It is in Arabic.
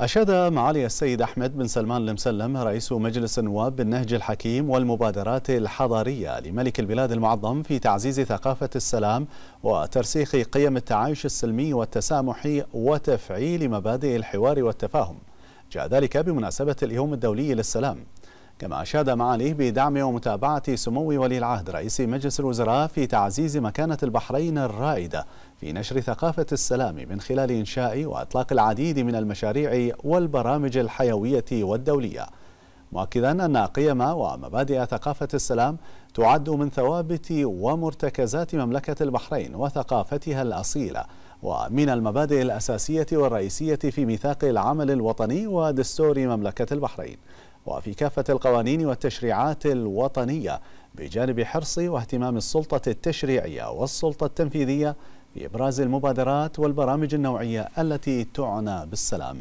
أشاد معالي السيد أحمد بن سلمان المسلم رئيس مجلس النواب بالنهج الحكيم والمبادرات الحضارية لملك البلاد المعظم في تعزيز ثقافة السلام وترسيخ قيم التعايش السلمي والتسامح وتفعيل مبادئ الحوار والتفاهم جاء ذلك بمناسبة اليوم الدولي للسلام كما أشاد معاليه بدعم ومتابعة سمو ولي العهد رئيس مجلس الوزراء في تعزيز مكانة البحرين الرائدة في نشر ثقافة السلام من خلال إنشاء وإطلاق العديد من المشاريع والبرامج الحيوية والدولية مؤكدا أن قيم ومبادئ ثقافة السلام تعد من ثوابت ومرتكزات مملكة البحرين وثقافتها الأصيلة ومن المبادئ الأساسية والرئيسية في ميثاق العمل الوطني ودستور مملكة البحرين وفي كافة القوانين والتشريعات الوطنية بجانب حرص واهتمام السلطة التشريعية والسلطة التنفيذية في إبراز المبادرات والبرامج النوعية التي تعنى بالسلام